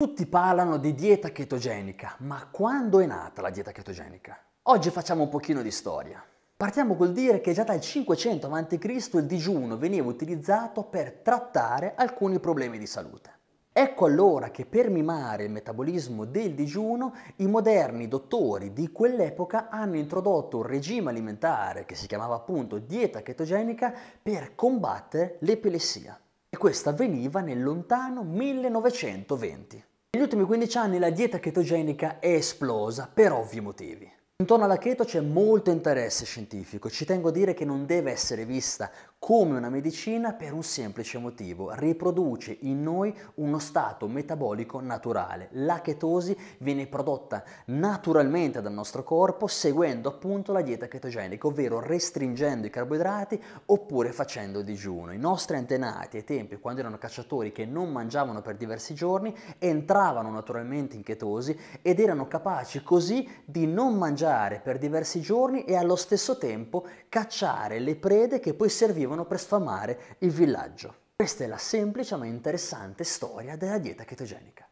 Tutti parlano di dieta chetogenica, ma quando è nata la dieta chetogenica? Oggi facciamo un pochino di storia. Partiamo col dire che già dal 500 a.C. il digiuno veniva utilizzato per trattare alcuni problemi di salute. Ecco allora che per mimare il metabolismo del digiuno, i moderni dottori di quell'epoca hanno introdotto un regime alimentare che si chiamava appunto dieta chetogenica per combattere l'epilessia. E questo avveniva nel lontano 1920. Negli ultimi 15 anni la dieta chetogenica è esplosa per ovvi motivi. Intorno alla keto c'è molto interesse scientifico, ci tengo a dire che non deve essere vista come una medicina per un semplice motivo, riproduce in noi uno stato metabolico naturale. La chetosi viene prodotta naturalmente dal nostro corpo seguendo appunto la dieta chetogenica, ovvero restringendo i carboidrati oppure facendo digiuno. I nostri antenati ai tempi, quando erano cacciatori che non mangiavano per diversi giorni, entravano naturalmente in chetosi ed erano capaci così di non mangiare per diversi giorni e allo stesso tempo cacciare le prede che poi servivano servivano per sfamare il villaggio. Questa è la semplice ma interessante storia della dieta chetogenica.